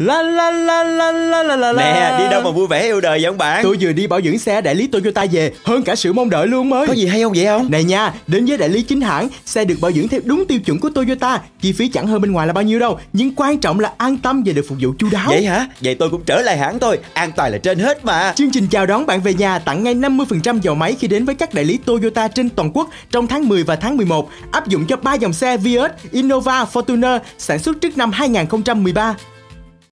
La la la la la la la Nè, đi đâu mà vui vẻ yêu đời vậy ông bạn? Tôi vừa đi bảo dưỡng xe đại lý Toyota về, hơn cả sự mong đợi luôn mới. Có gì hay không vậy không? Này nha, đến với đại lý chính hãng, xe được bảo dưỡng theo đúng tiêu chuẩn của Toyota, chi phí chẳng hơn bên ngoài là bao nhiêu đâu, nhưng quan trọng là an tâm và được phục vụ chu đáo. Vậy hả? Vậy tôi cũng trở lại hãng tôi, an toàn là trên hết mà. Chương trình chào đón bạn về nhà tặng ngay 50% dầu máy khi đến với các đại lý Toyota trên toàn quốc trong tháng 10 và tháng 11, áp dụng cho ba dòng xe Vios, Innova, Fortuner sản xuất trước năm 2013.